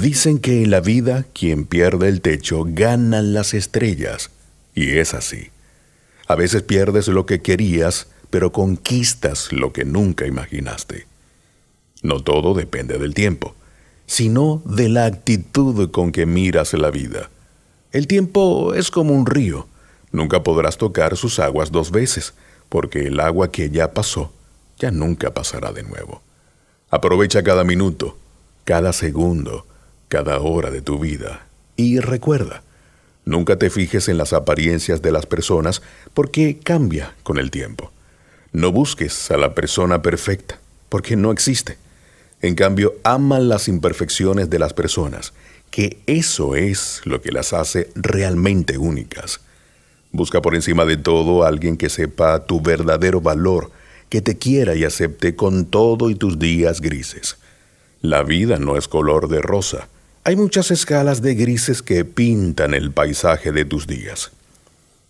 Dicen que en la vida quien pierde el techo ganan las estrellas, y es así. A veces pierdes lo que querías, pero conquistas lo que nunca imaginaste. No todo depende del tiempo, sino de la actitud con que miras la vida. El tiempo es como un río, nunca podrás tocar sus aguas dos veces, porque el agua que ya pasó ya nunca pasará de nuevo. Aprovecha cada minuto, cada segundo, cada hora de tu vida. Y recuerda, nunca te fijes en las apariencias de las personas porque cambia con el tiempo. No busques a la persona perfecta porque no existe. En cambio, ama las imperfecciones de las personas, que eso es lo que las hace realmente únicas. Busca por encima de todo a alguien que sepa tu verdadero valor, que te quiera y acepte con todo y tus días grises. La vida no es color de rosa, hay muchas escalas de grises que pintan el paisaje de tus días.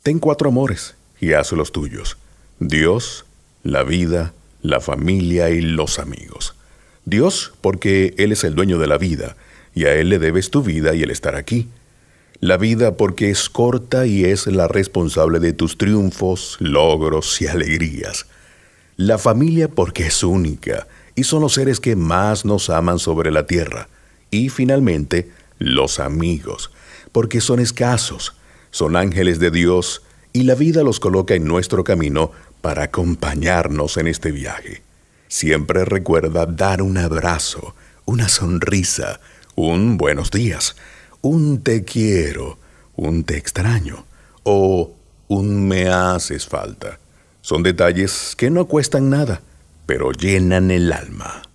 Ten cuatro amores y haz los tuyos. Dios, la vida, la familia y los amigos. Dios porque Él es el dueño de la vida y a Él le debes tu vida y el estar aquí. La vida porque es corta y es la responsable de tus triunfos, logros y alegrías. La familia porque es única y son los seres que más nos aman sobre la tierra. Y finalmente, los amigos, porque son escasos, son ángeles de Dios y la vida los coloca en nuestro camino para acompañarnos en este viaje. Siempre recuerda dar un abrazo, una sonrisa, un buenos días, un te quiero, un te extraño o un me haces falta. Son detalles que no cuestan nada, pero llenan el alma.